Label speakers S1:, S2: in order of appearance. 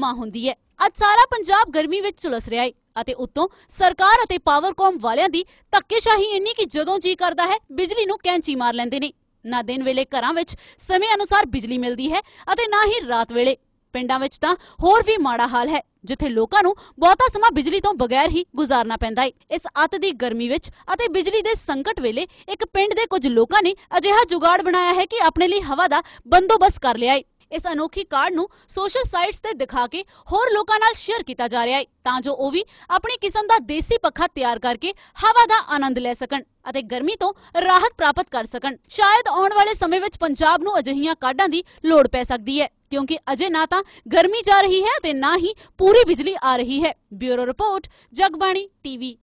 S1: ਮਾਂ ਹੁੰਦੀ ਹੈ ਅੱਜ ਸਾਰਾ ਪੰਜਾਬ ਗਰਮੀ ਵਿੱਚ ਝੁਲਸ ਰਿਹਾ ਹੈ ਅਤੇ ਉਤੋਂ ਸਰਕਾਰ ਅਤੇ ਪਾਵਰਕਾਮ ਵਾਲਿਆਂ ਦੀ ਧੱਕੇਸ਼ਾਹੀ ਇੰਨੀ ਕਿ ਜਦੋਂ ਜੀ ਕਰਦਾ ਹੈ ਬਿਜਲੀ ਨੂੰ ਕੈਂਚੀ ਮਾਰ ਲੈਂਦੇ ਨੇ ਨਾ ਦਿਨ ਵੇਲੇ ਘਰਾਂ ਵਿੱਚ ਸਮੇਂ ਅਨੁਸਾਰ ਬਿਜਲੀ ਮਿਲਦੀ ਹੈ ਅਤੇ ਨਾ ਹੀ ਰਾਤ ਵੇਲੇ ਪਿੰਡਾਂ ਵਿੱਚ ਤਾਂ ਹੋਰ ਵੀ ਮਾੜਾ ਹਾਲ ਹੈ ਜਿੱਥੇ ਲੋਕਾਂ ਨੂੰ ਬਹੁਤਾ ਸਮਾਂ ਬਿਜਲੀ ਤੋਂ ਬਗੈਰ ਹੀ ਗੁਜ਼ਾਰਨਾ ਪੈਂਦਾ ਹੈ ਇਸ ਅੱਤ ਦੀ ਗਰਮੀ ਵਿੱਚ ਅਤੇ ਬਿਜਲੀ ਦੇ ਸੰਕਟ ਵੇਲੇ ਇੱਕ ਪਿੰਡ ਦੇ ਕੁਝ ਲੋਕਾਂ ਨੇ ਅਜਿਹਾ ਜੁਗਾੜ ਬਣਾਇਆ ਹੈ ਕਿ ਆਪਣੇ ਲਈ ਹਵਾ ਦਾ ਬੰਦੋਬਸਤ ਕਰ ਲਿਆ ਹੈ ਇਸ ਅਨੋਖੀ ਕਾਰਡ ਨੂੰ ਸੋਸ਼ਲ ਸਾਈਟਸ ਤੇ ਦਿਖਾ ਕੇ ਹੋਰ ਲੋਕਾਂ ਨਾਲ ਸ਼ੇਅਰ ਕੀਤਾ ਜਾ ਰਿਹਾ ਹੈ ਤਾਂ ਜੋ ਉਹ ਵੀ ਆਪਣੀ ਕਿਸਮ ਦਾ ਦੇਸੀ ਪੱਖਾ ਤਿਆਰ ਕਰਕੇ ਹਵਾ ਦਾ ਆਨੰਦ ਲੈ ਸਕਣ ਅਤੇ ਗਰਮੀ ਤੋਂ ਰਾਹਤ ਪ੍ਰਾਪਤ ਕਰ ਸਕਣ ਸ਼ਾਇਦ ਆਉਣ ਵਾਲੇ ਸਮੇਂ ਵਿੱਚ ਪੰਜਾਬ ਨੂੰ ਅਜਿਹੀਆਂ ਕਾਰਡਾਂ ਦੀ ਲੋੜ ਪੈ ਸਕਦੀ ਹੈ ਕਿਉਂਕਿ ਅਜੇ ਨਾ ਤਾਂ ਗਰਮੀ ਜਾ ਰਹੀ ਹੈ ਤੇ ਨਾ ਹੀ ਪੂਰੀ ਬਿਜਲੀ ਆ ਰਹੀ ਹੈ ਬਿਊਰੋ ਰਿਪੋਰਟ ਜਗਬਾਣੀ ਟੀਵੀ